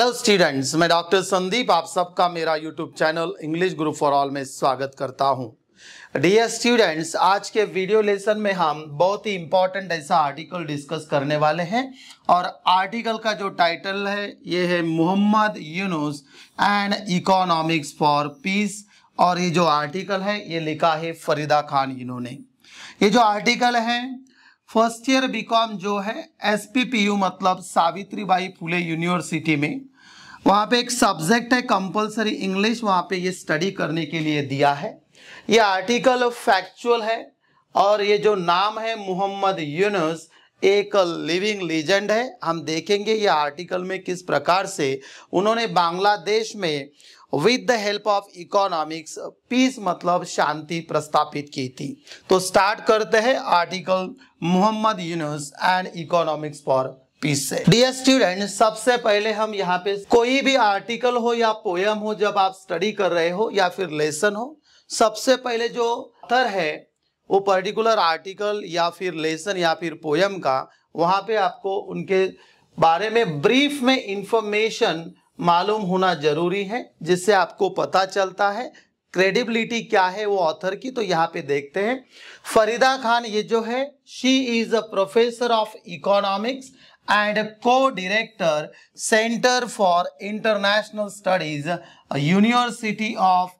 Hello students मैं doctor Sandeep आप सबका मेरा YouTube channel English group for all में स्वागत करता हूं डियर स्टूडेंट्स आज के वीडियो लेसन में हम बहुत ही इंपॉर्टेंट ऐसा आर्टिकल डिस्कस करने वाले हैं और आर्टिकल का जो टाइटल है ये है Mohammad Yunus and economics for peace और ये जो आर्टिकल है ये लिखा है फरीदा खान इन्होंने ये जो आर्टिकल है फर्स्ट ईयर बीकॉम जो है एसपीपीयू मतलब सावित्रीबाई फुले यूनिवर्सिटी में वहाँ पे एक सब्जेक्ट है कंपलसरी इंग्लिश वहाँ पे ये स्टडी करने के लिए दिया है ये आर्टिकल फैक्चुअल है और ये जो नाम है मोहम्मद यूनुस एक लिविंग लीजेंड है हम देखेंगे ये आर्टिकल में किस प्रकार से उन्होंने बांग्लादेश में with the help of economics peace मतलब शांति प्रस्तापित की थी तो स्टार्ट करते हैं article Mohammad Yunus and economics for peace dear student सबसे पहले हम यहाँ पे कोई भी आर्टिकल हो या पोयम हो जब आप स्टडी कर रहे हो या फिर लेसन हो सबसे पहले जो अथर है वो पर्टिकुलर आर्टिकल या फिर लेसन या फिर पोयम का वहाँ पे आपको उनके बारे में ब्रीफ में इंफॉर्मेशन मालूम होना जरूरी है जिससे आपको पता चलता है क्रेडिबिलिटी क्या है वो ऑथर की तो यहाँ पे देखते हैं फरीदा खान ये जो है she is a professor of economics and co director centre for international studies university of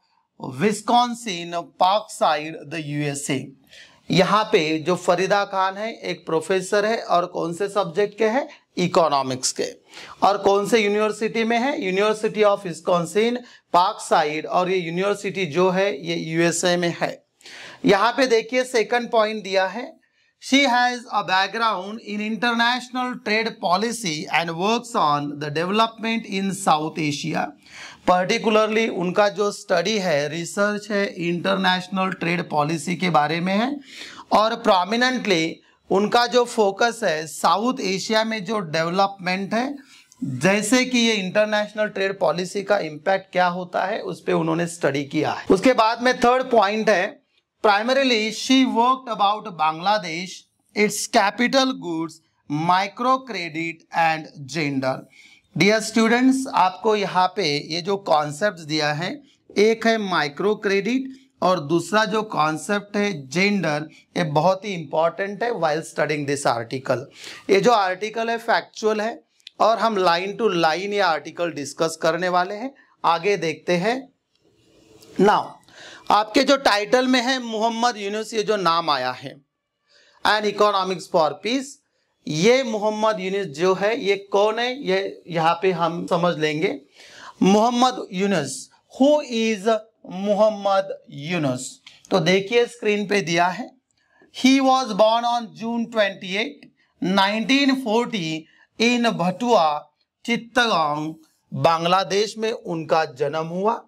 Wisconsin Parkside the USA यहाँ पे जो फरीदा खान है एक प्रोफेसर है और कौन से सब्जेक्ट के हैं इकोनॉमिक्स के और कौन से यूनिवर्सिटी में है university of Wisconsin Parkside और ये यूनिवर्सिटी जो है ये यूएसए में है यहाँ पे देखिए सेकंड पॉइंट दिया है She has a background in international trade policy and works on the development in South Asia. Particularly उनका जो स्टडी है रिसर्च है इंटरनेशनल ट्रेड पॉलिसी के बारे में है और प्रोमिनेंटली उनका जो फोकस है साउथ एशिया में जो डेवलपमेंट है जैसे कि ये इंटरनेशनल ट्रेड पॉलिसी का इम्पैक्ट क्या होता है उस पर उन्होंने स्टडी किया है उसके बाद में थर्ड पॉइंट है Primarily, she worked about Bangladesh, its capital goods, microcredit and gender. Dear students, आपको यहाँ पे ये जो कॉन्सेप्ट दिया है एक है माइक्रो क्रेडिट और दूसरा जो कॉन्सेप्ट है जेंडर ये बहुत ही इंपॉर्टेंट है वाइल स्टडिंग दिस आर्टिकल ये जो आर्टिकल है फैक्चुअल है और हम लाइन टू लाइन ये आर्टिकल डिस्कस करने वाले हैं आगे देखते हैं नाउ आपके जो टाइटल में है मोहम्मद यूनुस ये जो नाम आया है एन इकोनॉमिक्स फॉर पीस ये मोहम्मद यूनुस जो है ये कौन है ये यहाँ पे हम समझ लेंगे मोहम्मद यूनुस हु इज मोहम्मद यूनुस तो देखिए स्क्रीन पे दिया है he was born on June twenty eight nineteen forty in Bathua Chittagong Bangladesh में उनका जन्म हुआ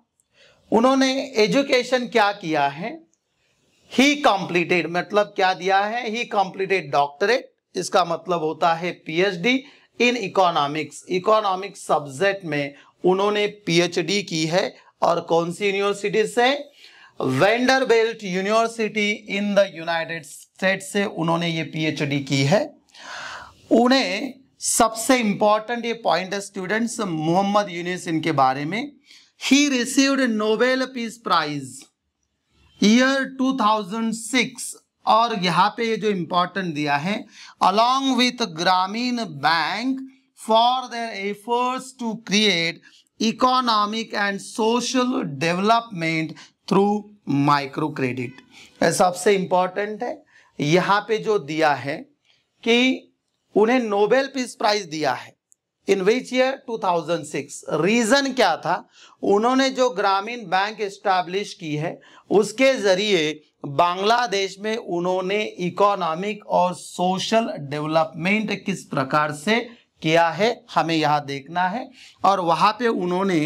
उन्होंने एजुकेशन क्या किया है ही कॉम्प्लीटेड मतलब क्या दिया है ही कॉम्प्लीटेड डॉक्टरेट इसका मतलब होता है PhD in economics economics subject में उन्होंने पीएचडी की है और कौन सी यूनिवर्सिटी से Vanderbilt university in the United State से उन्होंने ये पीएचडी की है उन्हें सबसे इंपॉर्टेंट ये पॉइंट है स्टूडेंट्स मोहम्मद यूनिस इनके बारे में he received a Nobel Peace Prize year 2006 aur yaha pe ye jo important diya hai along with ग्रामीण bank for their efforts to create economic and social development through micro credit ye sabse important hai yaha pe jo diya hai ki unhe nobel peace prize diya hai in which year 2006 reason क्या था उन्होंने जो ग्रामीण bank establish की है उसके जरिए बांग्लादेश में उन्होंने इकोनॉमिक और सोशल डेवलपमेंट किस प्रकार से किया है हमें यहाँ देखना है और वहाँ पे उन्होंने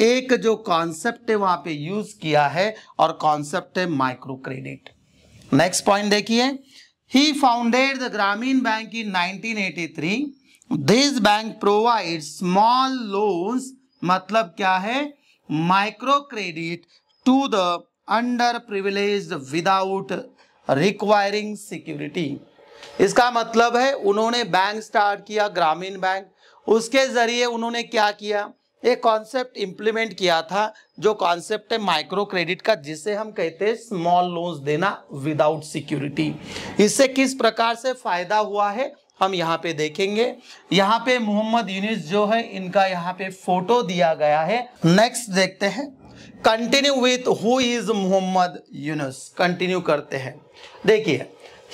एक जो कॉन्सेप्ट है वहाँ पे यूज किया है और कॉन्सेप्ट है माइक्रो क्रेडिट नेक्स्ट पॉइंट देखिए he founded the Grameen Bank in 1983 this bank provide small loans मतलब क्या है micro credit to the underprivilege without requiring security इसका मतलब है उन्होंने बैंक स्टार्ट किया ग्रामीण बैंक उसके जरिए उन्होंने क्या किया एक कॉन्सेप्ट इम्प्लीमेंट किया था जो कॉन्सेप्ट है माइक्रो क्रेडिट का जिसे हम कहते हैं स्मॉल लोन्स देना विदाउट सिक्योरिटी इससे किस प्रकार से फायदा हुआ है हम यहाँ पे देखेंगे यहाँ पे मोहम्मद यूनिस जो है इनका यहाँ पे फोटो दिया गया है नेक्स्ट देखते हैं continue with who is Mohammad Yunus continue करते हैं देखिए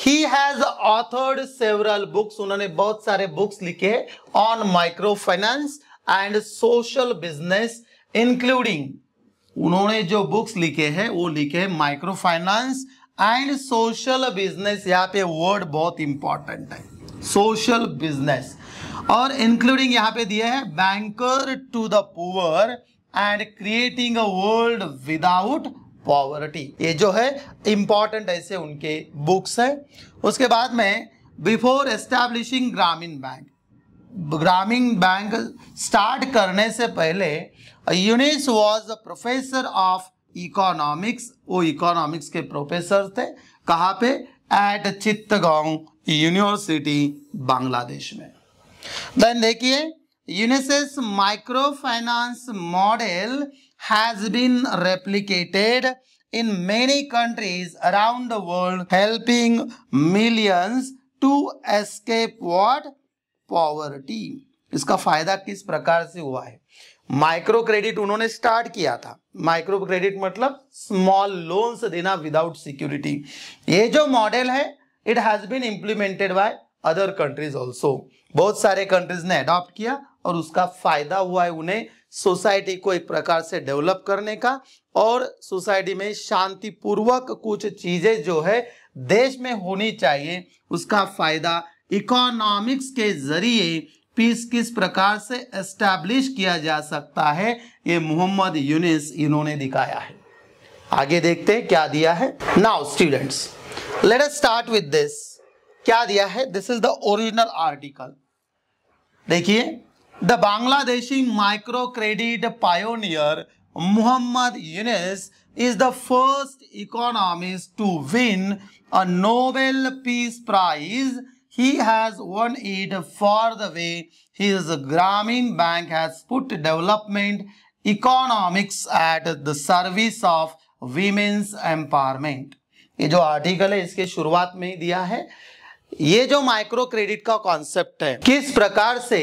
he has authored several books उन्होंने बहुत सारे बुक्स लिखे on micro finance and social business including उन्होंने जो बुक्स लिखे हैं वो लिखे हैं micro finance and social business यहाँ पे वर्ड बहुत इंपॉर्टेंट है सोशल बिजनेस और इंक्लूडिंग यहाँ पे दिया है banker to the poor and creating a world without poverty ये जो है इंपॉर्टेंट ऐसे उनके बुक्स है उसके बाद में before establishing Grameen Bank Grameen Bank start करने से पहले Yunus was a professor of economics वो इकोनॉमिक्स के प्रोफेसर थे कहाँ पे एट चित्तगांव यूनिवर्सिटी बांग्लादेश में देन देखिए Yunus's micro finance model has been replicated in many countries around the world helping millions to escape what poverty इसका फायदा किस प्रकार से हुआ है माइक्रो क्रेडिट उन्होंने स्टार्ट किया था माइक्रो क्रेडिट मतलब स्मॉल लोन्स देना विदाउट सिक्योरिटी ये जो मॉडल है it has been implemented by other countries also बहुत सारे कंट्रीज ने अडॉप्ट किया और उसका फायदा हुआ है उन्हें सोसाइटी को एक प्रकार से डेवलप करने का और सोसाइटी में शांतिपूर्वक कुछ चीजें जो है देश में होनी चाहिए उसका फायदा इकोनॉमिक्स के जरिए पीस किस प्रकार से एस्टैब्लिश किया जा सकता है ये मोहम्मद यूनिस इन्होंने दिखाया है आगे देखते हैं क्या दिया है now students let us start with this क्या दिया है this is the original article देखिए the Bangladeshi micro credit pioneer Muhammad Yunus is the first economist to win a Nobel Peace Prize. He has won it for the way his Grameen Bank has put development economics at the service of women's empowerment. ये जो article है इसके शुरुआत में ही दिया है ये जो माइक्रो क्रेडिट का कॉन्सेप्ट है किस प्रकार से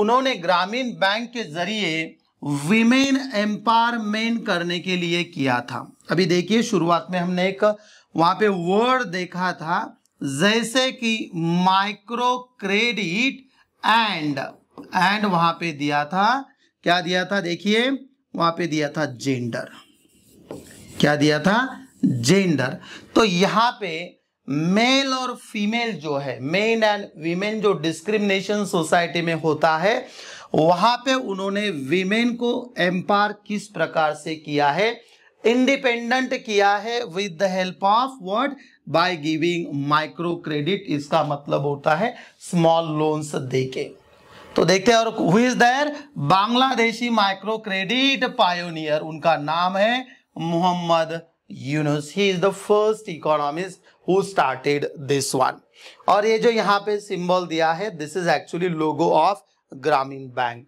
उन्होंने ग्रामीण बैंक के जरिए विमेन एम्पावरमेंट करने के लिए किया था अभी देखिए शुरुआत में हमने एक वहां पे वर्ड देखा था जैसे कि माइक्रो क्रेडिट एंड एंड वहां पे दिया था क्या दिया था देखिए वहां पे दिया था जेंडर क्या दिया था जेंडर तो यहां पे मेल और फीमेल जो है मेन एंड वीमेन जो डिस्क्रिमिनेशन सोसाइटी में होता है वहां पे उन्होंने वीमेन को एम्पायर किस प्रकार से किया है इंडिपेंडेंट किया है with the help of word by giving micro credit इसका मतलब होता है स्मॉल लोन्स देके तो देखते हैं और who is their Bangladeshi micro credit pioneer उनका नाम है Mohammad Yunus he is the first economist who started this one और ये जो यहाँ पे सिंबल दिया है this is actually logo of Grameen Bank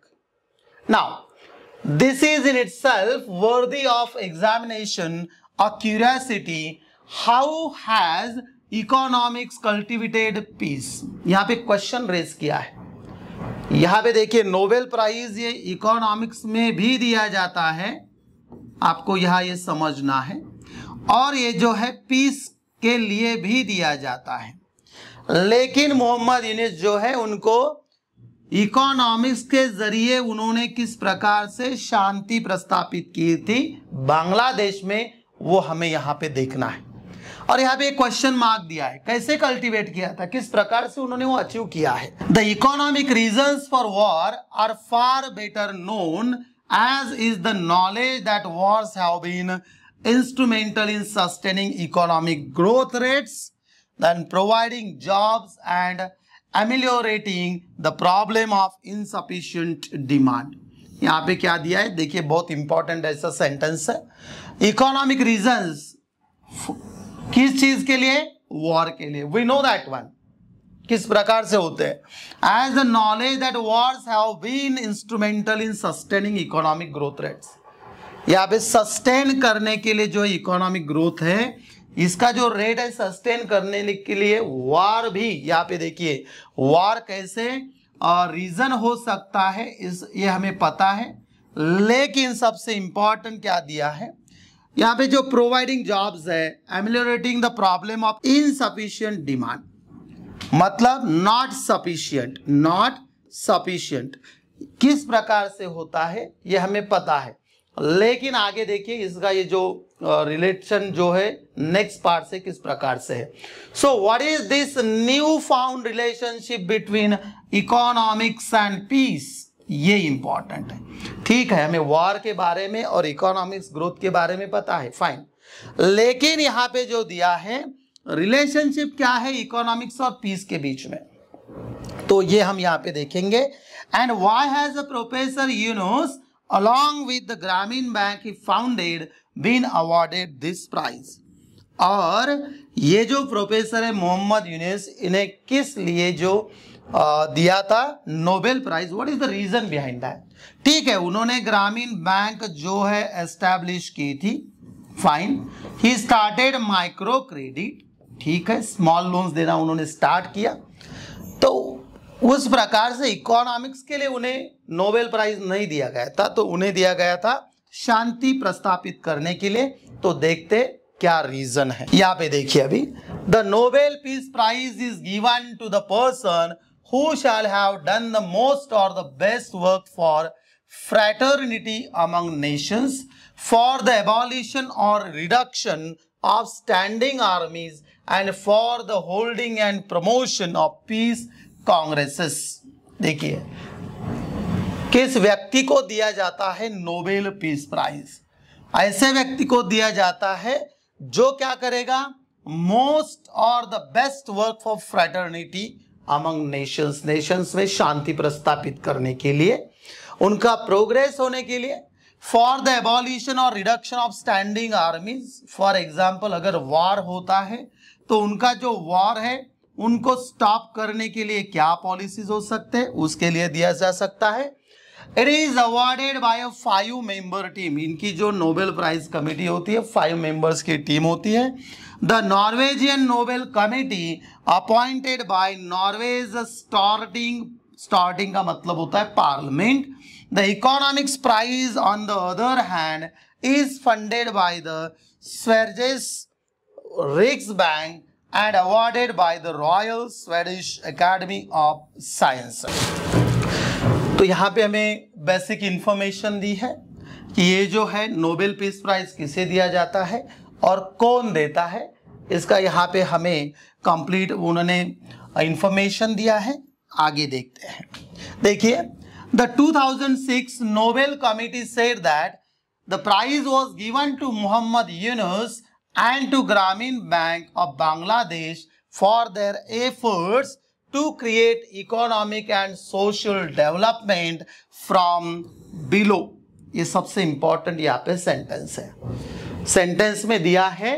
now this is in itself worthy of examination a curiosity how has economics cultivated peace यहाँ पे question raise किया है यहाँ पे देखिए नोबेल प्राइज ये इकोनॉमिक्स में भी दिया जाता है आपको यहाँ ये समझना है और ये जो है पीस के लिए भी दिया जाता है लेकिन मोहम्मद यूनिस जो है उनको इकोनॉमिक्स के जरिए उन्होंने किस प्रकार से शांति प्रस्तापित की थी बांग्लादेश में वो हमें यहाँ पे देखना है और यहाँ पे एक क्वेश्चन मार्क दिया है कैसे कल्टीवेट किया था किस प्रकार से उन्होंने वो अचीव किया है the economic reason for war are far better known as is the knowledge that wars have been instrumental in sustaining economic growth rates, then providing jobs and ameliorating the problem of insufficient demand. यहाँ पे क्या दिया है देखिए बहुत important ऐसा sentence है economic reasons किस चीज के लिए वॉर के लिए वी नो दैट वन किस प्रकार से होते हैं as the knowledge that wars have been instrumental in sustaining economic growth rates या फिर सस्टेन करने के लिए जो इकोनॉमिक ग्रोथ है इसका जो रेट है सस्टेन करने के लिए वार भी यहाँ पे देखिए वार कैसे रीजन हो सकता है इस ये हमें पता है लेकिन सबसे इंपॉर्टेंट क्या दिया है यहाँ पे जो प्रोवाइडिंग जॉब्स है ameliorating the problem of insufficient demand मतलब नॉट सफिशियंट नॉट सफिशियंट किस प्रकार से होता है ये हमें पता है लेकिन आगे देखिए इसका ये जो रिलेशन जो है नेक्स्ट पार्ट से किस प्रकार से है so what is this newfound relationship between economics and peace ये इंपॉर्टेंट है ठीक है हमें वॉर के बारे में और इकोनॉमिक्स ग्रोथ के बारे में पता है फाइन लेकिन यहां पे जो दिया है रिलेशनशिप क्या है इकोनॉमिक्स और पीस के बीच में तो ये हम यहां पे देखेंगे and why has professor Yunus along with the Grameen Bank he founded been awarded this prize. और ये जो प्रोफेसर है मोहम्मद यूनिस इन्हें किस लिए जो आ, दिया था Nobel prize what is the reason behind that ठीक है उन्होंने ग्रामीण बैंक जो है एस्टैब्लिश की थी fine he started micro credit ठीक है स्मॉल लोन्स देना उन्होंने स्टार्ट किया तो उस प्रकार से इकोनॉमिक्स के लिए उन्हें नोबेल प्राइज नहीं दिया गया था तो उन्हें दिया गया था शांति प्रस्तापित करने के लिए तो देखते क्या रीजन है यहाँ पे देखिए अभी the Nobel peace prize is given to the person who shall have done the most और the best work for fraternity among nations for the abolition और reduction of standing armies and for the holding and promotion of peace congresses देखिए किस व्यक्ति को दिया जाता है Nobel peace prize ऐसे व्यक्ति को दिया जाता है जो क्या करेगा मोस्ट और the best work for fraternity among nations nations में शांति प्रस्तापित करने के लिए उनका प्रोग्रेस होने के लिए फॉर द एबॉल्यूशन और reduction of standing armies for example अगर वॉर होता है तो उनका जो वॉर है उनको स्टॉप करने के लिए क्या पॉलिसीज हो सकते हैं उसके लिए दिया जा सकता है it is awarded by a five member team इनकी जो नोबेल प्राइज कमेटी होती है फाइव मेंबर्स की टीम होती है the Norwegian Nobel committee appointed by Norway's Storting Storting का मतलब होता है parliament the economics prize on the other hand is funded by the स्वेजेस Riksbank and awarded by the Royal Swedish Academy of Sciences. तो यहाँ पे हमें basic information दी है कि ये जो है नोबेल पीस प्राइज किसे दिया जाता है और कौन देता है इसका यहाँ पे हमें कंप्लीट उन्होंने इन्फॉर्मेशन दिया है आगे देखते हैं देखिए the 2006 Nobel committee said that the prize was given to Mohammad Yunus and to Grameen Bank of Bangladesh for their efforts to create economic and social development from below. ये सबसे इंपॉर्टेंट यहाँ पे सेंटेंस है सेंटेंस में दिया है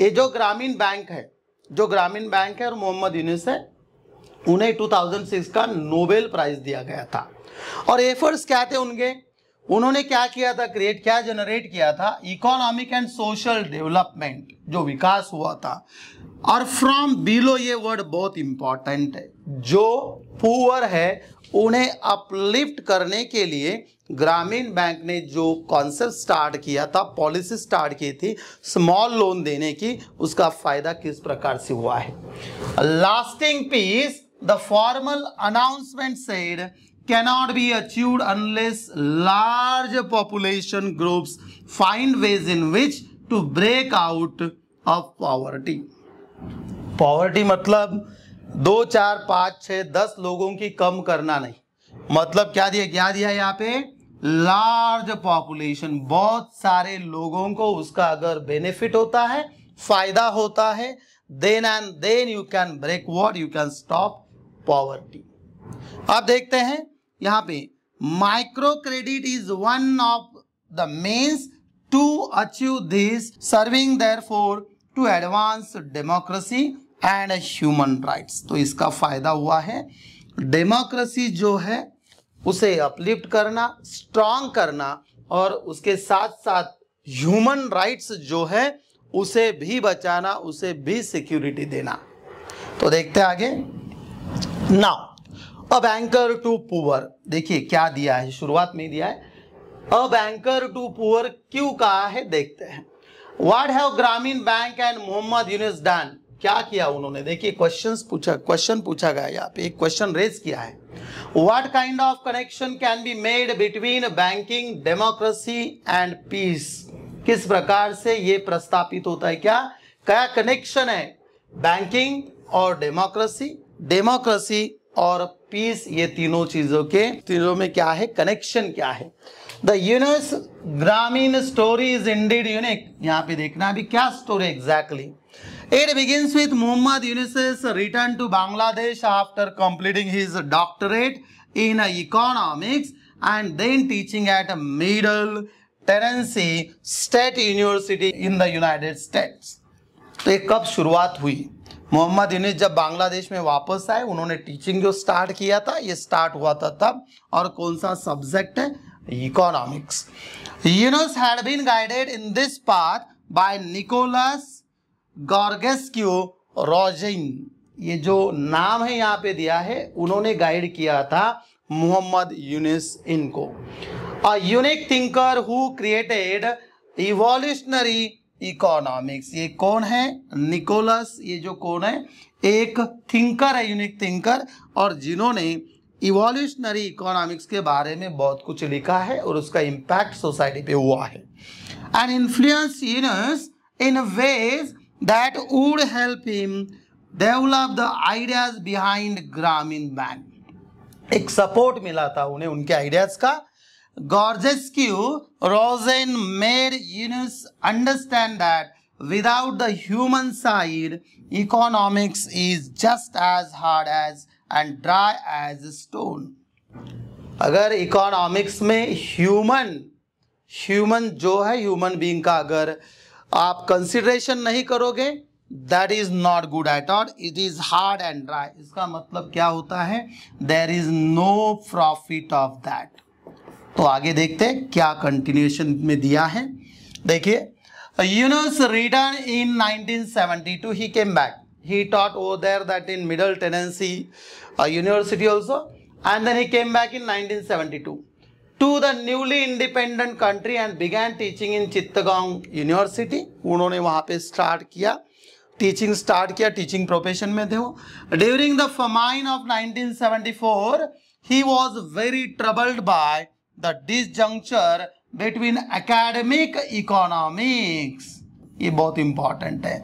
ये जो ग्रामीण बैंक है जो ग्रामीण बैंक है और मोहम्मद यूनिस है उन्हें 2006 का नोबेल प्राइज दिया गया था और एफर्ट्स क्या थे उनके उन्होंने क्या किया था क्रिएट क्या जनरेट किया था इकोनॉमिक एंड सोशल डेवलपमेंट जो विकास हुआ था और फ्रॉम बिलो ये वर्ड बहुत इंपॉर्टेंट है जो पुअर है उन्हें अपलिफ्ट करने के लिए ग्रामीण बैंक ने जो कॉन्सेप्ट स्टार्ट किया था पॉलिसी स्टार्ट की थी स्मॉल लोन देने की उसका फायदा किस प्रकार से हुआ है lasting peace the formal announcement said cannot be achieved unless large population groups find ways in which to break out of poverty. Poverty मतलब दो चार पांच छह दस लोगों की कम करना नहीं मतलब क्या दिया क्या दिया यहाँ पे लार्ज पॉपुलेशन बहुत सारे लोगों को उसका अगर बेनिफिट होता है फायदा होता है then and then you can break what you can stop poverty आप देखते हैं यहाँ पे micro credit is one of the means to achieve this serving therefore to advance democracy and human rights तो इसका फायदा हुआ है डेमोक्रेसी जो है उसे अपलिफ्ट करना स्ट्रांग करना और उसके साथ साथ ह्यूमन राइट्स जो है उसे भी बचाना उसे भी सिक्योरिटी देना तो देखते आगे नाउ अब बैंकर टू पुअर देखिए क्या दिया है शुरुआत में दिया है अब एंकर टू पुअर क्यों कहा है देखते हैं what have Grameen bank and Mohammad Yunus done क्या किया उन्होंने देखिए क्वेश्चन पूछा क्वेश्चन पूछा गया यहाँ पे एक क्वेश्चन रेज किया है what kind of connection can be made between banking democracy and peace किस प्रकार से ये प्रस्तापित होता है क्या क्या कनेक्शन है बैंकिंग और डेमोक्रेसी डेमोक्रेसी और पीस ये तीनों चीजों के तीनों में क्या है कनेक्शन क्या है द यूनिस ग्रामीण स्टोरी इज इंडीड यूनिक यहाँ पे देखना अभी क्या story exactly it begins with Muhammad Yunus's return to Bangladesh after completing his doctorate in economics and then teaching at Middle Tennessee State University in the United States तो ये कब शुरुआत हुई मोहम्मद यूनिस जब बांग्लादेश में वापस आए उन्होंने टीचिंग जो स्टार्ट किया था ये स्टार्ट हुआ था तब और कौन सा सब्जेक्ट है economics Yunus had been guided in this path by Nicholas Georgescu Roegen ये जो नाम है यहाँ पे दिया है उन्होंने गाइड किया था मोहम्मद यूनिस इनको a unique thinker who created evolutionary economics ये कौन है निकोलस ये जो कौन है एक थिंकर है यूनिक थिंकर और जिन्होंने इवोल्यूशनरी इकोनॉमिक्स के बारे में बहुत कुछ लिखा है और उसका इम्पैक्ट सोसाइटी पे हुआ है and influence Yunus in ways that would help him develop the ideas behind Grameen Bank एक सपोर्ट मिला था उन्हें उनके आइडियाज का Gorgescu, Rosen made Yunus understand that without the human side, economics is just as hard as and dry as stone. अगर economics में human human जो है ह्यूमन बीइंग का अगर आप कंसिडरेशन नहीं करोगे that is not good at all it is hard and dry इसका मतलब क्या होता है there is no profit of that तो आगे देखते हैं क्या कंटिन्यूशन में दिया है देखिए Yunus return in 1972 he came back he taught uh there that in Middle Tennessee University also and then he came back in 1972 to the newly independent country and began teaching in Chittagong University उन्होंने वहां पे start किया teaching start किया teaching profession में थे वो during the famine of 1974 he was very troubled by the disjuncture between academic economics ये बहुत इंपॉर्टेंट है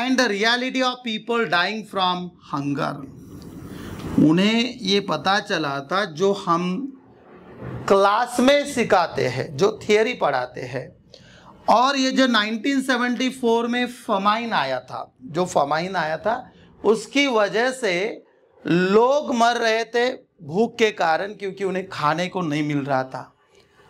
and the reality of people dying from hunger उन्हें ये पता चला था जो हम क्लास में सिखाते हैं जो थियोरी पढ़ाते हैं और ये जो 1974 में फमाइन आया था जो फमाइन आया था उसकी वजह से लोग मर रहे थे भूख के कारण क्योंकि उन्हें खाने को नहीं मिल रहा था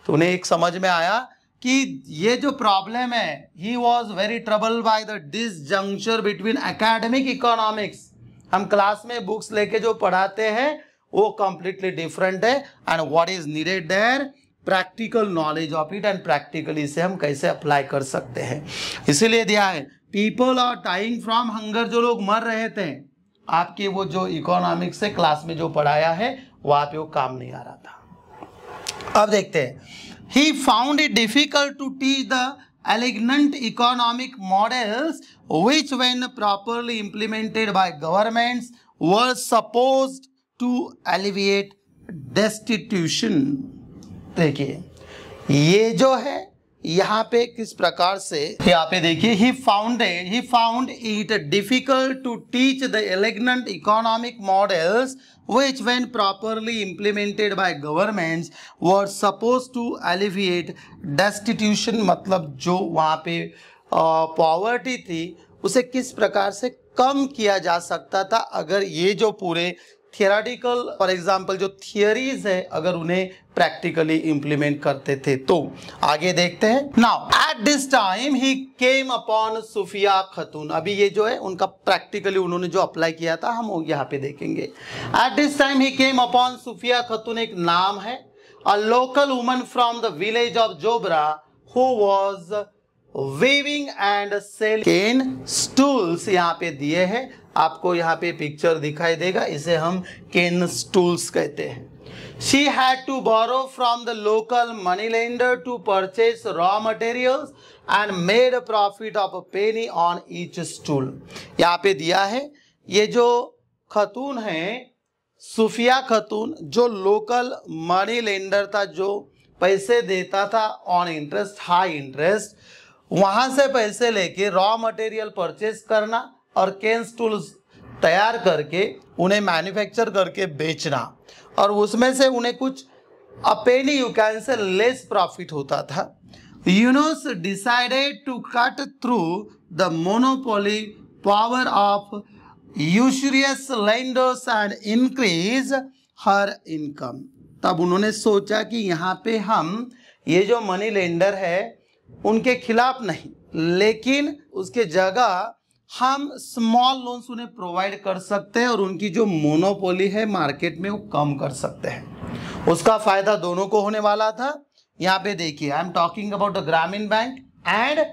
तो उन्हें एक समझ में आया कि ये जो प्रॉब्लम है he was very trouble by the disjuncture between academic economics हम क्लास में बुक्स लेके जो पढ़ाते हैं वो कंप्लीटली डिफरेंट है and what is needed there practical knowledge of it and practically इसे हम कैसे अप्लाई कर सकते हैं इसीलिए दिया है people are dying from hunger जो लोग मर रहे थे आपके वो जो इकोनॉमिक्स से क्लास में जो पढ़ाया है वहाँ पे वो काम नहीं आ रहा था अब देखते हैं he found it difficult to teach the elegant economic models which when properly implemented by government were suppose to alleviate destitution देखिए ये जो है यहाँ पे किस प्रकार से यहाँ पे देखिए he found he found it difficult to teach the elegant economic models which when properly implemented by government were suppose to alleviate destitution मतलब जो वहाँ पे पॉवर्टी थी उसे किस प्रकार से कम किया जा सकता था अगर ये जो पूरे थियराटिकल फॉर एग्जाम्पल जो थियरीज है अगर उन्हें प्रैक्टिकली इंप्लीमेंट करते थे तो आगे देखते हैं now at this time he came upon Sufiya Khatun अभी ये जो है उनका प्रैक्टिकली उन्होंने जो अप्लाई किया था हम यहाँ पे देखेंगे at this time he came upon Sufiya Khatun एक नाम है a local woman from the village of Jobra who was weaving and sell cane stools यहाँ पे दिए हैं आपको यहाँ पे पिक्चर दिखाई देगा इसे हम केन स्टूल्स कहते हैं she had to borrow from the local money lender to purchase raw materials and made a profit of a penny on each stool यहाँ पे दिया है ये जो खतून है सुफिया खतून जो लोकल मनी लेंडर था जो पैसे देता था ऑन इंटरेस्ट हाई इंटरेस्ट वहां से पैसे लेके रॉ मटेरियल परचेस करना और केन्स टूल्स तैयार करके उन्हें मैन्युफैक्चर करके बेचना और उसमें से उन्हें कुछ a penny you can say less profit होता था Yunus decided to cut through the monopoly power of usurious lenders and increase her income तब उन्होंने सोचा कि यहाँ पे हम ये जो मनी लेंडर है उनके खिलाफ नहीं लेकिन उसके जगह हम स्मॉल लोन्स उन्हें प्रोवाइड कर सकते हैं और उनकी जो मोनोपोली है मार्केट में वो कम कर सकते हैं उसका फायदा दोनों को होने वाला था यहाँ पे देखिए I am talking about the Grameen bank and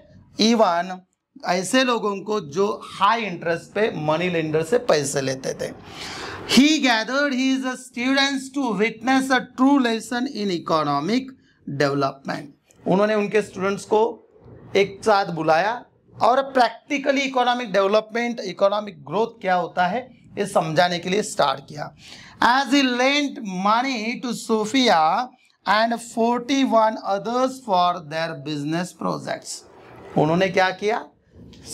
even ऐसे लोगों को जो हाई इंटरेस्ट पे मनी लेंडर से पैसे लेते थे he gathered he is a students to witness a true lesson in economic development उन्होंने उनके स्टूडेंट्स को एक साथ बुलाया और practically economic development economic growth क्या होता है ये समझाने के लिए स्टार्ट किया as he lent money to Sufiya and 41 others for their business projects उन्होंने क्या किया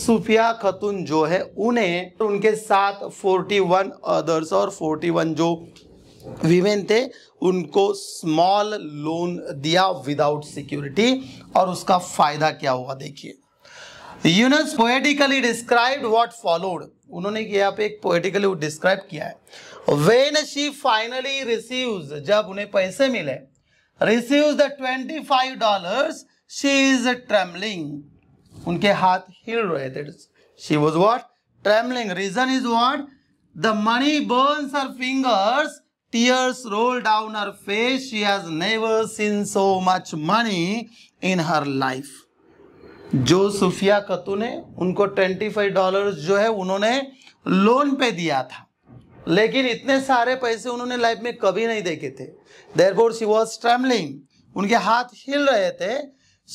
सुफिया खतून जो है उन्हें उनके साथ 41 अदर्स और 41 जो विमेन थे उनको स्मॉल लोन दिया विदाउट सिक्योरिटी और उसका फायदा क्या हुआ देखिए Yunus poetically described what followed उन्होंने यहाँ पे एक पोएटिकली डिस्क्राइब किया है वेन शी फाइनली रिसीव्स जब उन्हें पैसे मिले receives the twenty five dollar she is trembling उनके हाथ हिल रहे थे she was what trembling reason is what the money burns her fingers Tears rolled down her face. She has never seen so much money in her life. जो सुफिया कतू ने उनको 25 dollars जो है उन्होंने लोन पे दिया था लेकिन इतने सारे पैसे उन्होंने लाइफ में कभी नहीं देखे थे therefore she was trembling उनके हाथ हिल रहे थे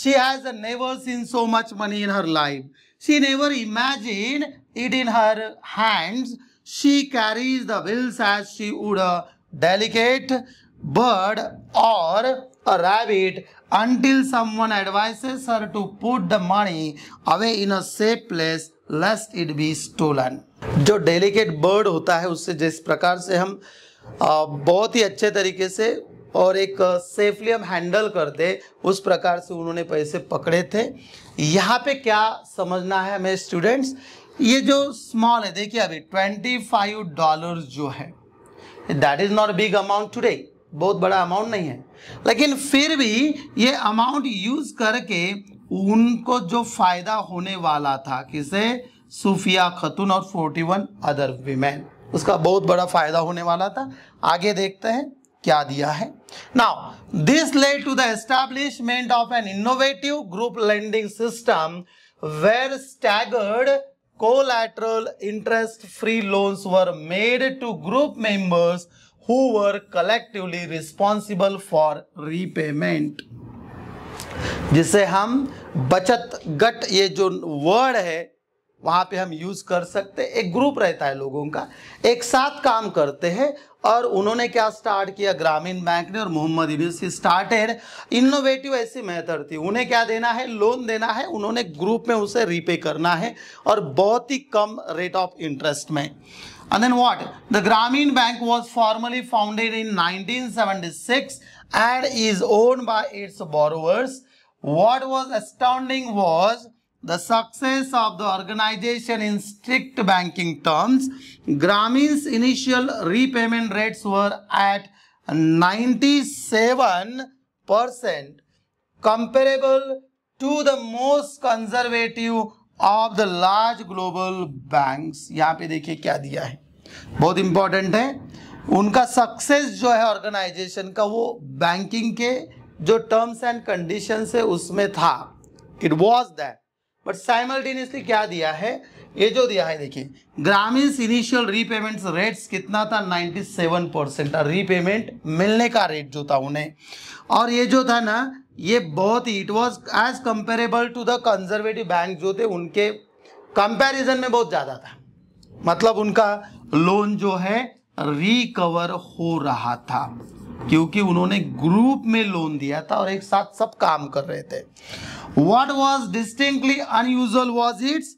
she has never seen so much money in her life she never imagine it in her hands she carries the bills as she would delicate bird or a until until someone advises her to put the money away in a safe place lest it be stolen. जो delicate bird होता है उससे जिस प्रकार से हम बहुत ही अच्छे तरीके से और एक सेफली हम हैंडल करते उस प्रकार से उन्होंने पैसे पकड़े थे यहाँ पे क्या समझना है हमें स्टूडेंट्स ये जो स्मॉल है देखिए अभी ट्वेंटी फाइव डॉलर जो है that is not big amount today बहुत बड़ा अमाउंट नहीं है लेकिन फिर भी ये अमाउंट यूज करके उनको जो फायदा होने वाला था किसे सूफिया खतून और 41 अदर वीमेन उसका बहुत बड़ा फायदा होने वाला था आगे देखते हैं क्या दिया है now this led to the establishment of an innovative group lending system where staggered collateral interest free loans were made to group members who were collectively responsible for repayment. जिसे हम बचत गट ये जो वर्ड है वहाँ पे हम यूज़ कर सकते हैं एक ग्रुप रहता है लोगों का एक साथ काम करते हैं और उन्होंने क्या स्टार्ट किया ग्रामीण बैंक ने और मोहम्मद यूनिस स्टार्टेड इनोवेटिव ऐसी मेथड थी उन्हें क्या देना है लोन देना है उन्होंने ग्रुप में उसे रीपे करना है और बहुत ही कम रेट ऑफ इंटरेस्ट में and then what the gramin bank was formally founded in 1976 and is owned by its borrowers what was astounding was the success of the organization in strict banking terms, Gramin's initial repayment rates were at 97% comparable to the most conservative of the large global banks. यहाँ पे देखिए क्या दिया है बहुत important है उनका success जो है ऑर्गेनाइजेशन का वो बैंकिंग के जो टर्म्स एंड कंडीशन है उसमें था it was that but simultaneously क्या दिया है ये जो दिया है देखिए ग्रामीण इनिशियल रीपेमेंट रेट्स कितना था 97 परसेंट रीपेमेंट मिलने का रेट जो था उन्हें और ये जो था ना ये बहुत ही it was as comparable to the conservative bank जो थे उनके कंपेरिजन में बहुत ज़्यादा था मतलब उनका लोन जो है रिकवर हो रहा था क्योंकि उन्होंने ग्रुप में लोन दिया था और एक साथ सब काम कर रहे थे What was distinctly unusual was its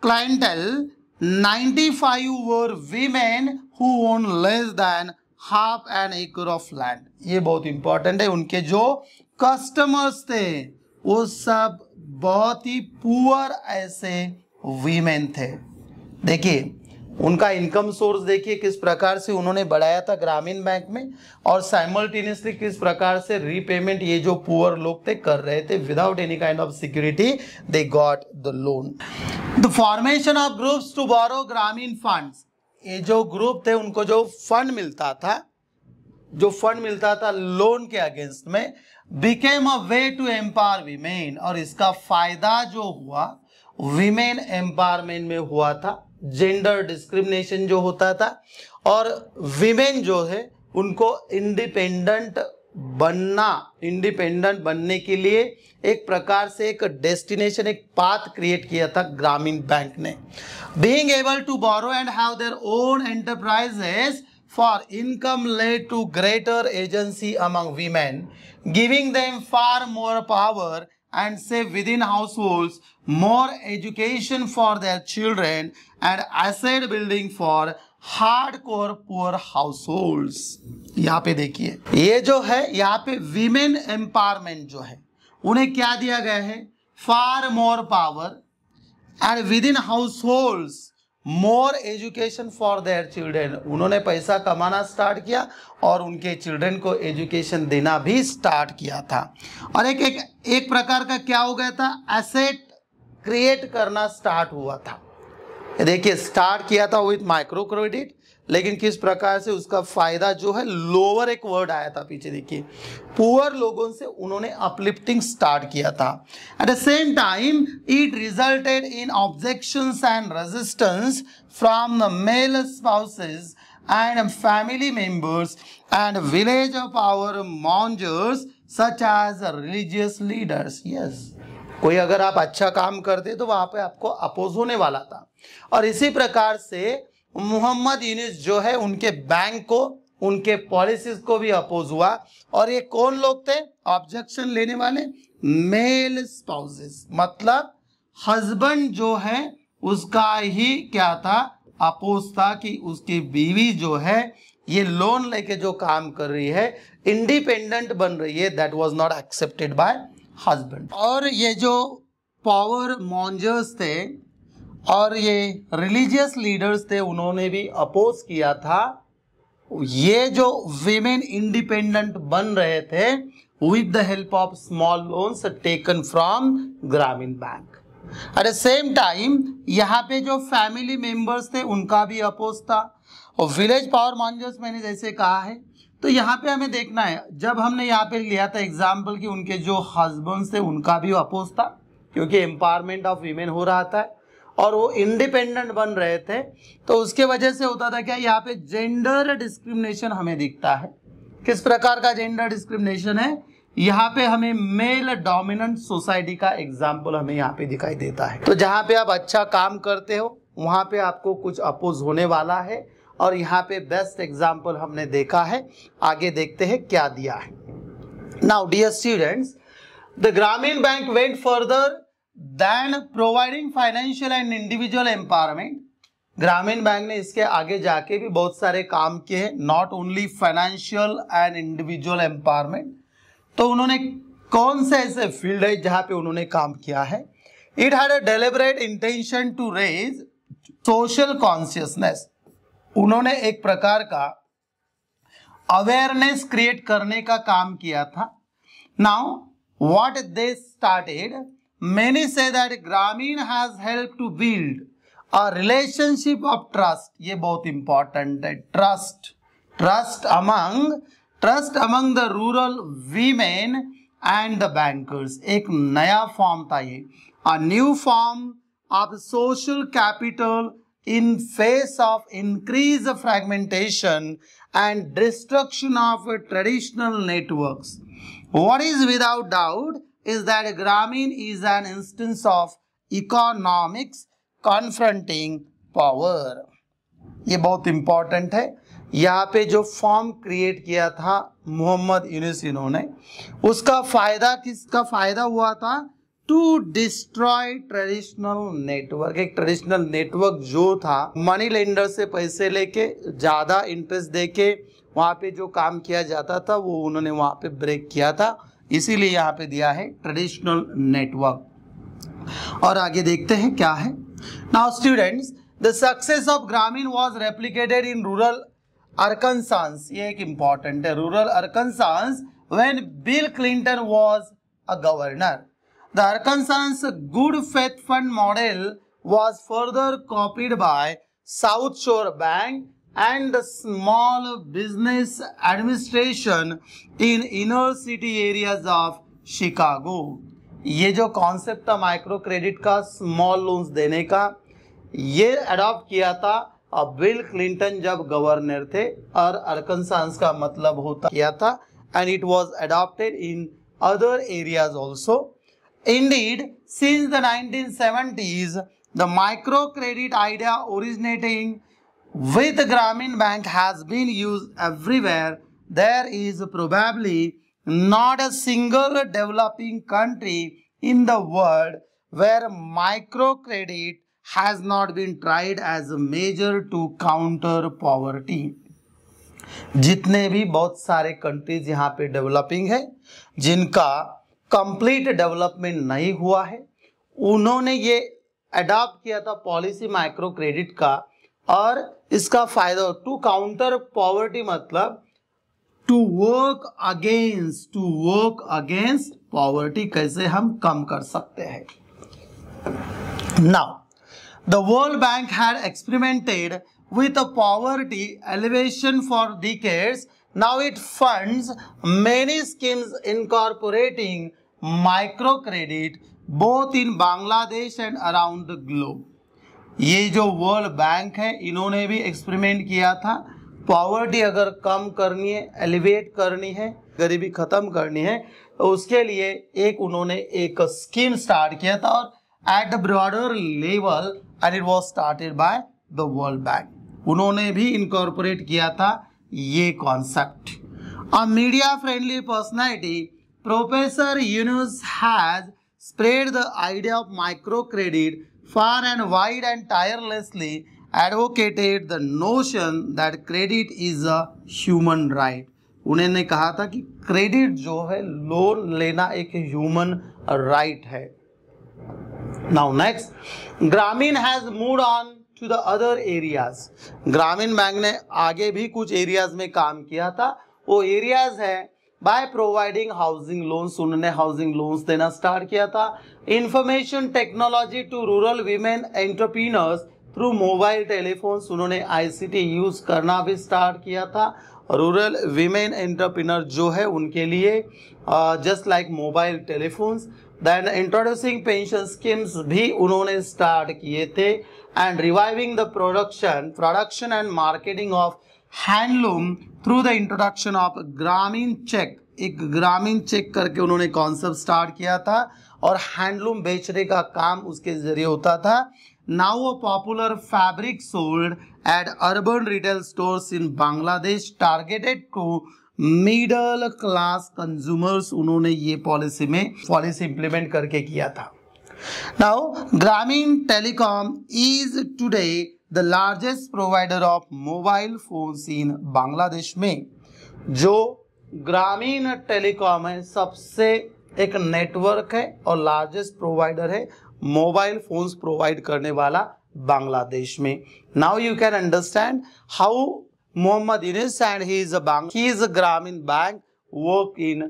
clientele. 95 were women who owned less than half an acre of land ये बहुत important है उनके जो customers थे वो सब बहुत ही poor ऐसे women थे देखिए उनका इनकम सोर्स देखिए किस प्रकार से उन्होंने बढ़ाया था ग्रामीण बैंक में और साइमल्टेनियसली किस प्रकार से रीपेमेंट ये जो पुअर लोग थे कर रहे थे without any kind of security they got the loan the formation of groups to borrow Grameen funds ये जो ग्रुप थे उनको जो फंड मिलता था जो फंड मिलता था लोन के अगेंस्ट में became a way to empower women और इसका फायदा जो हुआ विमेन एम्पावरमेंट में हुआ था जेंडर डिस्क्रिमिनेशन जो होता था और विमेन जो है उनको इंडिपेंडेंट बनना इंडिपेंडेंट बनने के लिए एक प्रकार से एक डेस्टिनेशन एक पाथ क्रिएट किया था ग्रामीण बैंक ने being able to borrow and have their own enterprises for income led to greater agency among women, giving them far more power and say within households more education for their children and asset building for hardcore poor households यहाँ पे देखिए ये जो है यहाँ पे women empowerment जो है उन्हें क्या दिया गया है far more power and within households more education for their children उन्होंने पैसा कमाना स्टार्ट किया और उनके चिल्ड्रेन को एजुकेशन देना भी स्टार्ट किया था और एक एक, एक प्रकार का क्या हो गया था एसेट क्रिएट करना स्टार्ट हुआ था देखिए स्टार्ट किया था विथ माइक्रो क्रेडिट लेकिन किस प्रकार से उसका फायदा जो है लोअर एक वर्ड आया था पीछे देखिए पुअर लोगों से उन्होंने अपलिफ्टिंग स्टार्ट किया था at the same time it resulted in objection and resistance from the male spouses and family members and village of our mongers such as religious leaders yes कोई अगर आप अच्छा काम करते तो वहां पे आपको अपोज होने वाला था और इसी प्रकार से मोहम्मद यूनिस जो है उनके बैंक को उनके पॉलिसीज को भी अपोज हुआ और ये कौन लोग थे ऑब्जेक्शन लेने वाले मेल स्पाउसेस मतलब हस्बैंड जो है उसका ही क्या था अपोज था कि उसकी बीवी जो है ये लोन लेके जो काम कर रही है इंडिपेंडेंट बन रही है that was not accepted by husband और ये जो पावर मॉन्जर्स थे और ये रिलीजियस लीडर्स थे उन्होंने भी अपोज किया था ये जो वेमेन इंडिपेंडेंट बन रहे थे with the help of small loans taken from Grameen Bank at the same time यहाँ पे जो फैमिली मेंबर्स थे उनका भी अपोज था और विलेज पावर मॉन्जर्स मैंने जैसे कहा है तो यहाँ पे हमें देखना है जब हमने यहाँ पे लिया था एग्जाम्पल कि उनके जो हस्बैंड थे उनका भी अपोज था क्योंकि एम्पावरमेंट ऑफ वीमेन हो रहा था और वो इंडिपेंडेंट बन रहे थे तो उसके वजह से होता था क्या यहाँ पे जेंडर डिस्क्रिमिनेशन हमें दिखता है किस प्रकार का जेंडर डिस्क्रिमिनेशन है यहाँ पे हमें मेल डोमिनेंट सोसाइटी का एग्जाम्पल हमें यहाँ पे दिखाई देता है तो जहाँ पे आप अच्छा काम करते हो वहाँ पे आपको कुछ अपोज होने वाला है और यहाँ पे बेस्ट एग्जाम्पल हमने देखा है आगे देखते हैं क्या दिया है now dear students the Grameen Bank went further than providing financial and individual empowerment Grameen bank ने इसके आगे जाके भी बहुत सारे काम किए हैं not only financial and individual empowerment तो उन्होंने कौन से ऐसे फील्ड है जहां पे उन्होंने काम किया है it had a deliberate intention to raise social consciousness उन्होंने एक प्रकार का अवेयरनेस क्रिएट करने का काम किया था now what they started many say that Grameen has helped to build a relationship of trust. ये both important trust. Trust among trust among the rural women and the bankers. A form new form of social capital in face of increased fragmentation and destruction of traditional networks. What is without doubt is that Grameen is an instance of economics confronting power. ये बहुत important है यहाँ पे जो form create किया था मोहम्मद यूनिस इन्होंने उसका फायदा किसका फायदा हुआ था टू डिस्ट्रॉय ट्रेडिशनल नेटवर्क एक ट्रेडिशनल नेटवर्क जो था मनी लेंडर से पैसे लेके ज़्यादा इंटरेस्ट देके वहां पे जो काम किया जाता था वो उन्होंने वहां पे ब्रेक किया था इसीलिए यहाँ पे दिया है ट्रेडिशनल नेटवर्क और आगे देखते हैं क्या है now students the success of Grameen was replicated in rural Arkansas ये एक इंपॉर्टेंट है rural Arkansas when Bill Clinton was a governor the Arkansas Good Faith Fund model was further copied by South Shore Bank and small business administration in inner city areas of Chicago ये जो concept था micro credit का small loans देने का ये adopt किया था अब बिल क्लिंटन जब गवर्नर थे और अर्कनसांस का मतलब होता किया था and it was adopted in other areas also. Indeed, since the 1970s, the microcredit idea originating With Gramin Bank has been used everywhere, there is probably not a single developing country in the world where microcredit has not been tried as a measure to counter poverty. जितने भी बहुत सारे countries यहाँ पे developing है जिनका complete development नहीं हुआ है उन्होंने ये अडॉप्ट किया था पॉलिसी माइक्रो क्रेडिट का और इसका फायदा टू काउंटर पॉवर्टी मतलब to work against to work against poverty कैसे हम कम कर सकते हैं now the World Bank had experimented with poverty alleviation for decades now it funds many schemes incorporating micro credit both in Bangladesh and around the globe ये जो world bank है इन्होंने भी एक्सपेरिमेंट किया था पॉवर्टी अगर कम करनी है एलिवेट करनी है गरीबी खत्म करनी है तो उसके लिए एक उन्होंने एक स्कीम स्टार्ट किया था और at broader level and it was started by the World Bank उन्होंने भी इनकॉर्पोरेट किया था ये concept a media friendly personality Professor Yunus has spread the idea of micro credit far and wide and tirelessly advocated the notion that credit is a human right उन्होंने कहा था कि credit जो है लोन लेना एक ह्यूमन राइट right है now next Grameen has move on to the other areas Grameen bank ने आगे भी कुछ एरियाज में काम किया था वो एरियाज है बाय प्रोवाइडिंग हाउसिंग लोन्स उन्होंने हाउसिंग लोन्स देना स्टार्ट किया था information technology to rural women entrepreneurs through mobile telephones उन्होंने आईसीटी यूज करना भी स्टार्ट किया था रूरल वीमेन एंटरप्रीनर जो है उनके लिए just like mobile telephones then introducing pension schemes भी उन्होंने स्टार्ट किए थे and reviving the production production and marketing of handloom through the introduction of Grameen check एक ग्रामीण चेक करके उन्होंने कॉन्सेप्ट स्टार्ट किया था और हैंडलूम बेचने का काम उसके जरिए होता था now a popular fabric sold at urban retail stores in Bangladesh targeted to middle class consumers उन्होंने ये पॉलिसी में पॉलिसी इंप्लीमेंट करके किया था now Grameen telecom is today the largest provider of mobile phone in Bangladesh में जो ग्रामीण टेलीकॉम है सबसे एक नेटवर्क है और लार्जेस्ट प्रोवाइडर है मोबाइल फोन्स प्रोवाइड करने वाला बांग्लादेश में now you can understand how Mohammad Yunus and he is a bank he is a Grameen bank work in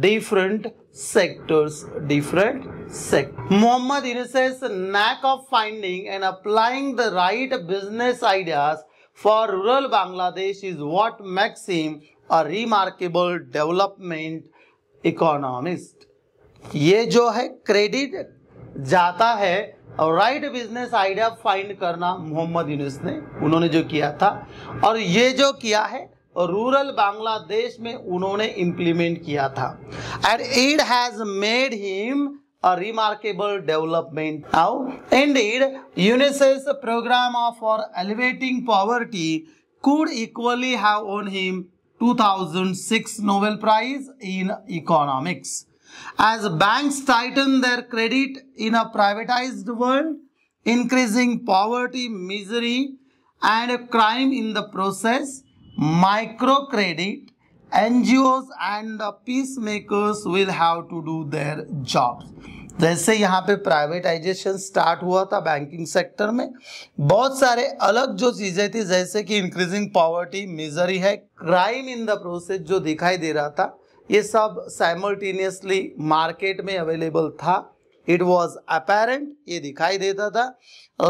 different sectors different sect Muhammad Iris's knack of finding and applying the right business ideas for rural Bangladesh is what makes him a remarkable development economist ye jo hai credit jata hai और right business idea find करना मोहम्मद यूनिस ने उन्होंने जो किया था और ये जो किया है रूरल बांग्लादेश में उन्होंने इम्प्लीमेंट किया था and it has made him a remarkable development. Now, indeed, UNICEF's program for alleviating poverty could equally have won him 2006 Nobel Prize in Economics. As banks tighten their credit in a privatized world, increasing poverty, misery and crime in the process, micro credit NGOs and peacemakers will have to do their jobs. जैसे तो यहाँ पे privatisation start हुआ था banking sector में बहुत सारे अलग जो चीज़ें थी जैसे कि इंक्रीजिंग पॉवर्टी मिजरी है क्राइम इन द प्रोसेस जो दिखाई दे रहा था ये सब साइमल्टेनियसली मार्केट में अवेलेबल था इट वॉज अपेरेंट ये दिखाई देता था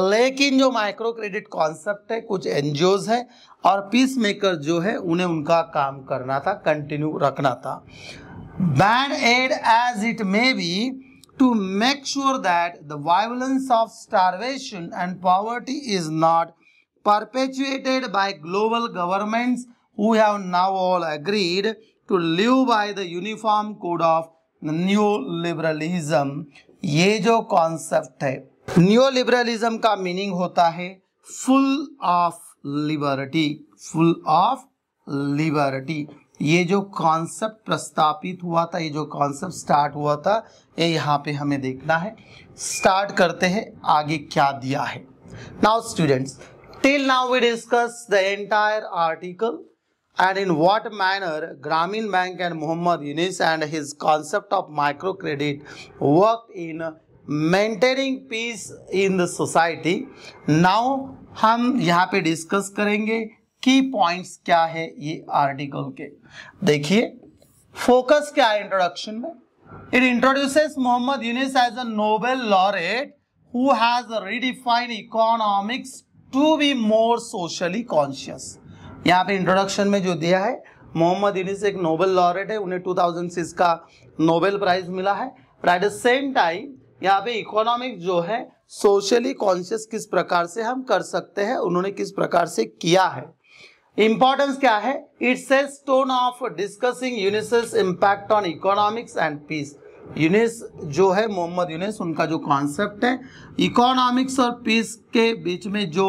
लेकिन जो माइक्रो क्रेडिट कॉन्सेप्ट है कुछ एनजीओज है और पीस मेकर जो है उन्हें उनका काम करना था कंटिन्यू रखना था band aid as it may be to make sure that the violence of starvation and poverty is not by global global governments have now all agreed to live by the uniform code of new liberalism ये जो concept है new liberalism का meaning होता है full of liberty full of liberty ये जो concept प्रस्तापित हुआ था ये जो कॉन्सेप्ट स्टार्ट हुआ था ये यहाँ पे हमें देखना है स्टार्ट करते हैं आगे क्या दिया है now students till now we discuss the entire article and in what manner Grameen bank and Mohammad Yunus and his concept of micro credit work in maintaining peace in the society now हम यहाँ पे डिस्कस करेंगे की पॉइंट्स क्या है ये article के देखिए फोकस क्या है इंट्रोडक्शन में it introduces Mohammad Yunus as a Nobel laureate who has redefined economics to be more socially conscious यहाँ पे इंट्रोडक्शन में जो दिया है मोहम्मद यूनिस एक नोबेल लॉरेट है उन्हें 2006 का नोबेल प्राइज मिला है एट द सेम टाइम यहाँ पे इकोनॉमिक जो है सोशली कॉन्शियस किस प्रकार से हम कर सकते हैं उन्होंने किस प्रकार से किया है इंपॉर्टेंस क्या है it's a stone of discussing Yunus's impact on economics and peace Yunus जो है मोहम्मद यूनिस उनका जो कॉन्सेप्ट है इकोनॉमिक्स और पीस के बीच में जो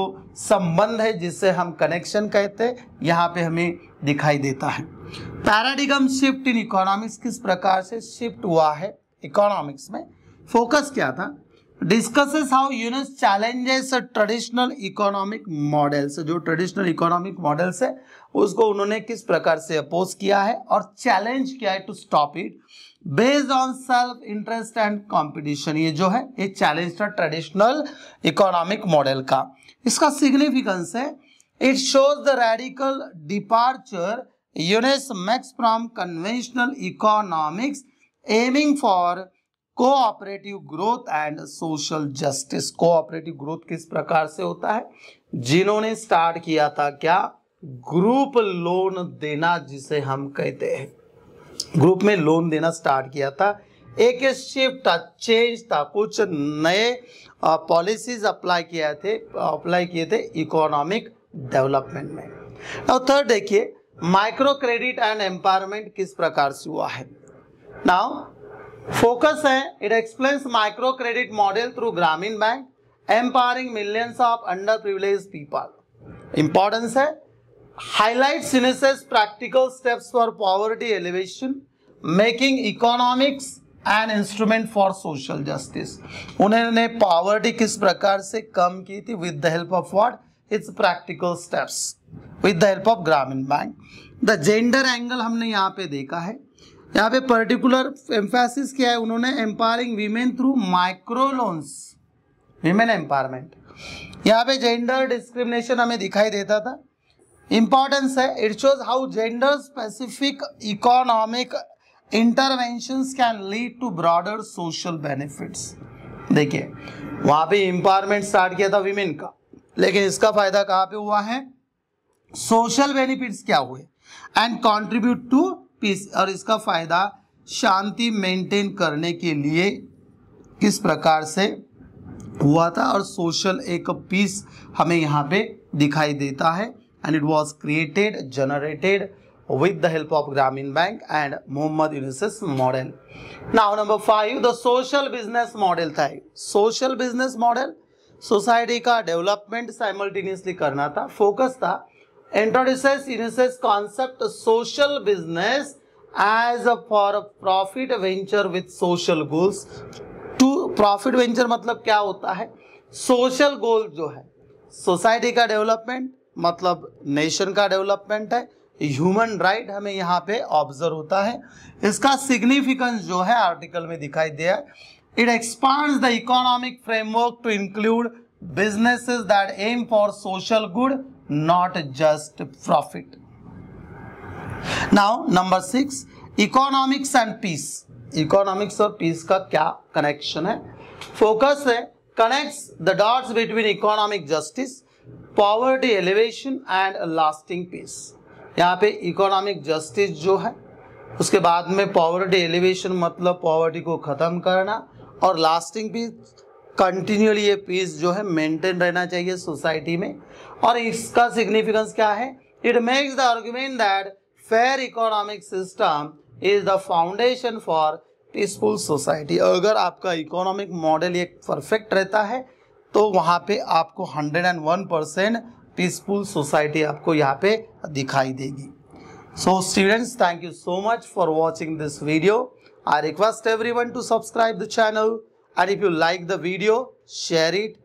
संबंध है जिससे हम कनेक्शन कहते हैं यहाँ पे हमें दिखाई देता है पैराडिगम शिफ्ट इन इकोनॉमिक्स किस प्रकार से शिफ्ट हुआ है इकोनॉमिक्स में फोकस क्या था discusses how Yunus challenges traditional economic models जो ट्रेडिशनल इकोनॉमिक मॉडल्स है उसको उन्होंने किस प्रकार से अपोज किया है और चैलेंज किया है to stop it based on self interest and competition ये जो है ये चैलेंज था ट्रेडिशनल इकोनॉमिक मॉडल का इसका सिग्निफिकेंस है it shows the radical departure Yunus makes from conventional economics aiming for cooperative growth and social justice cooperative growth किस प्रकार से होता है जिन्होंने स्टार्ट किया था क्या ग्रुप लोन देना जिसे हम कहते हैं ग्रुप में लोन देना स्टार्ट किया था एक शिफ्ट था चेंज था कुछ नए पॉलिसीज अप्लाई किए थे अप्लाई किए थे इकोनॉमिक डेवलपमेंट में और थर्ड देखिए माइक्रो क्रेडिट एंड एम्पावरमेंट किस प्रकार से हुआ है नाउ फोकस है it explains micro credit model through Grameen bank empowering millions of under privilege people importance है हाईलाइट सिनेसेस practical steps for poverty elevation making economics and instrument for social justice उन्होंने poverty किस प्रकार से कम की थी with the help of what it's practical steps with the help of Grameen bank the gender angle हमने यहाँ पे देखा है यहाँ पे पर्टिकुलर एम्फेसिस क्या है उन्होंने empowering women through micro loans women empowerment यहाँ पे जेंडर डिस्क्रिमिनेशन हमें दिखाई देता था इंपॉर्टेंस है it shows how gender specific economic intervention can lead to broader social benefits देखिए वहां पे एम्पावरमेंट स्टार्ट किया था वीमेन का लेकिन इसका फायदा कहाँ पे हुआ है सोशल बेनिफिट्स क्या हुए एंड कॉन्ट्रीब्यूट टू पीस और इसका फ़ायदा शांति मेंटेन करने के लिए किस प्रकार से हुआ था और सोशल एक पीस हमें यहाँ पे दिखाई देता है and it was created generated with the help of Grameen bank and Mohammad Yunus's model now number five the social business model था सोशल बिजनेस मॉडल सोसाइटी का डेवलपमेंट साइमल्टेनियसली करना था फोकस था introduces uses concept social business as a for a profit venture with social goals to profit venture मतलब क्या होता है social goal जो है society का development मतलब nation का development है ह्यूमन राइट right हमें यहाँ पे ऑब्जर्व होता है इसका सिग्निफिकेंस जो है आर्टिकल में दिखाई दिया it expands the economic framework to include businesses that aim for social good not just profit now number six economics and peace economics और पीस का क्या कनेक्शन है फोकस है connects the dots between economic justice poverty elevation and lasting peace यहाँ पे economic justice जो है उसके बाद में पॉवर्टी एलिवेशन मतलब पॉवर्टी को ख़त्म करना और लास्टिंग पीस कंटिन्यूली ये पीस जो है मेंटेन रहना चाहिए सोसाइटी में और इसका सिग्निफिकेंस क्या है it makes the argument that fair economic system is the foundation for peaceful society अगर आपका इकोनॉमिक मॉडल एक परफेक्ट रहता है तो वहाँ पे आपको 101 परसेंट पीसफुल सोसाइटी आपको यहाँ पे दिखाई देगी so students thank you so much for watching this video I request everyone to subscribe the channel and if you like the video share it